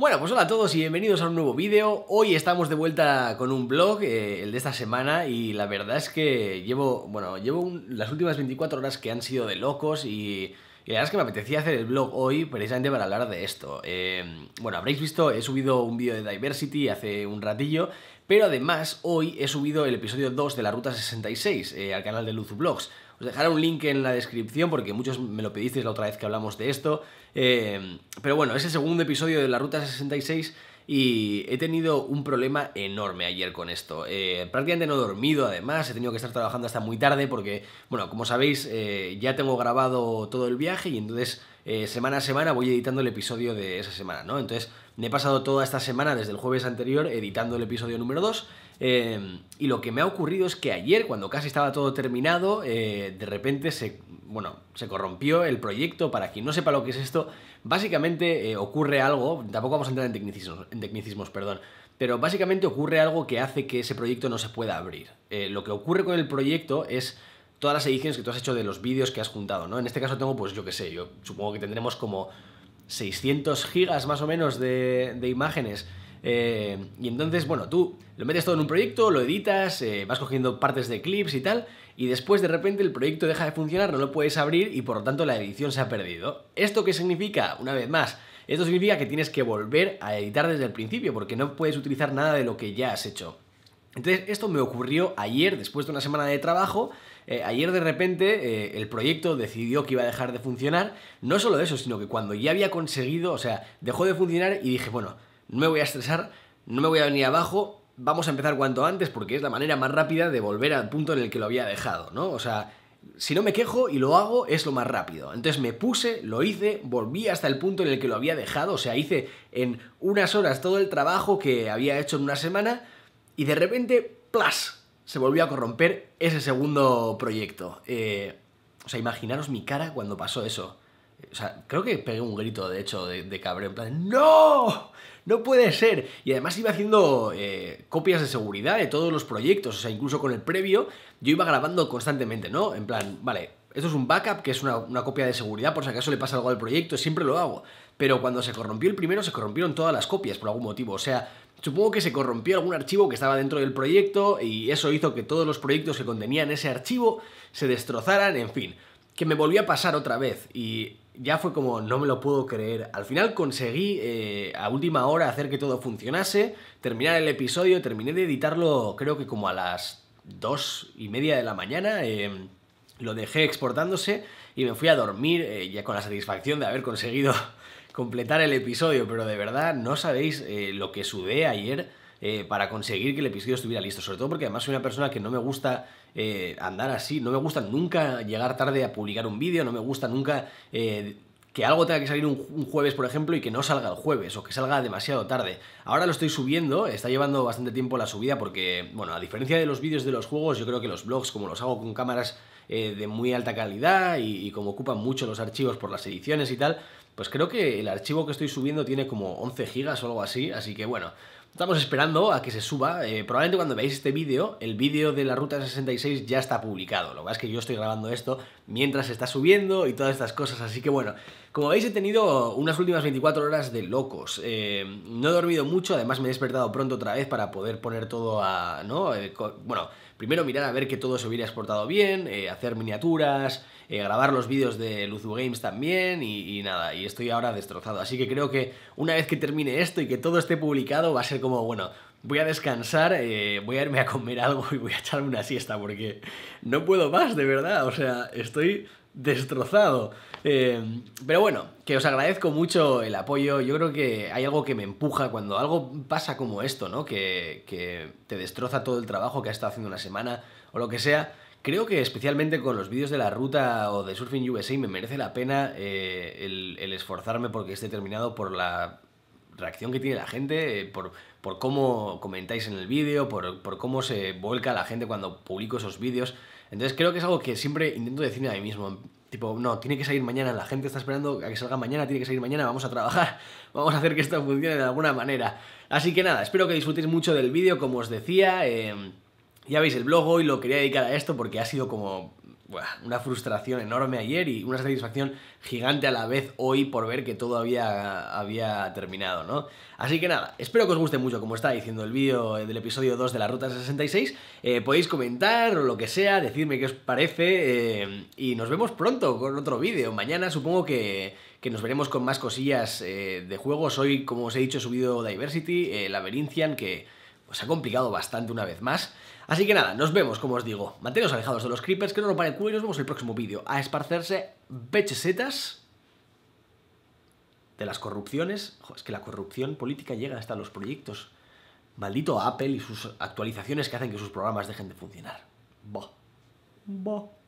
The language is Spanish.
Bueno, pues hola a todos y bienvenidos a un nuevo vídeo. Hoy estamos de vuelta con un blog, eh, el de esta semana, y la verdad es que llevo, bueno, llevo las últimas 24 horas que han sido de locos y y la verdad es que me apetecía hacer el blog hoy precisamente para hablar de esto. Eh, bueno, habréis visto, he subido un vídeo de Diversity hace un ratillo, pero además hoy he subido el episodio 2 de la Ruta 66 eh, al canal de Luzu Blogs. Os dejaré un link en la descripción porque muchos me lo pedisteis la otra vez que hablamos de esto. Eh, pero bueno, ese segundo episodio de la Ruta 66 y he tenido un problema enorme ayer con esto. Eh, prácticamente no he dormido, además, he tenido que estar trabajando hasta muy tarde porque, bueno, como sabéis, eh, ya tengo grabado todo el viaje y entonces eh, semana a semana voy editando el episodio de esa semana, ¿no? Entonces me he pasado toda esta semana, desde el jueves anterior, editando el episodio número 2 Em, y lo que me ha ocurrido es que ayer, cuando casi estaba todo terminado, eh, de repente se, bueno, se corrompió el proyecto. Para quien no sepa lo que es esto, básicamente eh, ocurre algo, tampoco vamos a entrar en tecnicismos, perdón, pero básicamente ocurre algo que hace que ese proyecto no se pueda abrir. Eh, lo que ocurre con el proyecto es todas las ediciones que tú has hecho de los vídeos que has juntado, ¿no? En este caso tengo, pues yo qué sé, yo supongo que tendremos como 600 gigas más o menos de imágenes eh, y entonces, bueno, tú lo metes todo en un proyecto, lo editas, eh, vas cogiendo partes de clips y tal, y después de repente el proyecto deja de funcionar, no lo puedes abrir y por lo tanto la edición se ha perdido. ¿Esto qué significa? Una vez más, esto significa que tienes que volver a editar desde el principio porque no puedes utilizar nada de lo que ya has hecho. Entonces, esto me ocurrió ayer, después de una semana de trabajo. Eh, ayer de repente el proyecto decidió que iba a dejar de funcionar. No solo eso, sino que cuando ya había conseguido, o sea, dejó de funcionar y dije, bueno, no me voy a estresar, no me voy a venir abajo, vamos a empezar cuanto antes porque es la manera más rápida de volver al punto en el que lo había dejado, ¿no? O sea, si no me quejo y lo hago, es lo más rápido. Entonces me puse, lo hice, volví hasta el punto en el que lo había dejado. O sea, hice en unas horas todo el trabajo que había hecho en una semana y de repente, ¡plas! Se volvió a corromper ese segundo proyecto. Eh, o sea, imaginaros mi cara cuando pasó eso. O sea, creo que pegué un grito, de hecho, de, de cabrón, en plan, ¡No! no puede ser. Y además iba haciendo eh, copias de seguridad de todos los proyectos, o sea, incluso con el previo, yo iba grabando constantemente, ¿no? En plan, vale, esto es un backup, que es una, una, copia de seguridad, por si acaso le pasa algo al proyecto, siempre lo hago. Pero cuando se corrompió el primero, se corrompieron todas las copias por algún motivo. O sea, supongo que se corrompió algún archivo que estaba dentro del proyecto y eso hizo que todos los proyectos que contenían ese archivo se destrozaran, en fin. Que me volvió a pasar otra vez y ya fue como, no me lo puedo creer. Al final conseguí eh, a última hora hacer que todo funcionase, terminar el episodio, terminé de editarlo creo que como a las dos y media de la mañana. Em, lo dejé exportándose y me fui a dormir eh, ya con la satisfacción de haber conseguido completar el episodio, pero de verdad no sabéis eh, lo que sudé ayer eh, para conseguir que el episodio estuviera listo. Sobre todo porque además soy una persona que no me gusta eh, andar así, no me gusta nunca llegar tarde a publicar un vídeo, no me gusta nunca... Eh, que algo tenga que salir un, jueves, por ejemplo, y que no salga el jueves o que salga demasiado tarde. Ahora lo estoy subiendo, está llevando bastante tiempo la subida porque, bueno, a diferencia de los vídeos de los juegos, yo creo que los blogs como los hago con cámaras de muy alta calidad y, y, como ocupan mucho los archivos por las ediciones y tal, pues creo que el archivo que estoy subiendo tiene como 11 gigas o algo así, así que bueno, Estamos esperando a que se suba. Eh, probablemente cuando veáis este vídeo, el vídeo de la Ruta 66 ya está publicado. Lo que pasa es que yo estoy grabando esto mientras está subiendo y todas estas cosas. Así que bueno, como veis, he tenido unas últimas 24 horas de locos. Eh, no he dormido mucho, además me he despertado pronto otra vez para poder poner todo a... ¿no? Eh, bueno, primero mirar a ver que todo se hubiera exportado bien, eh, hacer miniaturas, grabar los vídeos de Luzu Games también y, y, nada, y estoy ahora destrozado. Así que creo que una vez que termine esto y que todo esté publicado va a ser como, bueno... Voy a descansar, voy a irme a comer algo y voy a echarme una siesta porque no puedo más, de verdad. O sea, estoy destrozado. Eh, pero bueno, que os agradezco mucho el apoyo. Yo creo que hay algo que me empuja cuando algo pasa como esto, ¿no? Que, que te destroza todo el trabajo que has estado haciendo una semana o lo que sea. Creo que especialmente con los vídeos de la ruta o de Surfing USA me merece la pena eh, el, el esforzarme porque esté terminado por la reacción que tiene la gente, eh, por, por cómo comentáis en el vídeo, por, cómo se vuelca la gente cuando publico esos vídeos. Entonces creo que es algo que siempre intento decirme a mí mismo. Tipo, no, tiene que salir mañana, la gente está esperando a que salga mañana, tiene que salir mañana, vamos a trabajar, vamos a hacer que esto funcione de alguna manera. Así que nada, espero que disfrutéis mucho del vídeo, como os decía. Eh, ya veis el blog hoy, lo quería dedicar a esto porque ha sido como una frustración enorme ayer y una satisfacción gigante a la vez hoy por ver que todo había, había terminado, ¿no? Así que nada, espero que os guste mucho, como está diciendo el vídeo eh, del episodio 2 de la Ruta 66. Eh, podéis comentar o lo que sea, decirme qué os parece eh, y nos vemos pronto con otro vídeo. Mañana supongo que, que nos veremos con más cosillas de juegos. Hoy, como os he dicho, he subido Diversity, Labyrinthian, que pues se ha complicado bastante una vez más. Así que nada, nos vemos, como os digo. Manteneos alejados de los creepers, que no nos paren el culo y nos vemos en el próximo vídeo. A esparcerse pechesetas de las corrupciones. es que la corrupción política llega hasta los proyectos. Maldito Apple y sus actualizaciones que hacen que sus programas dejen de funcionar. Bo Bah.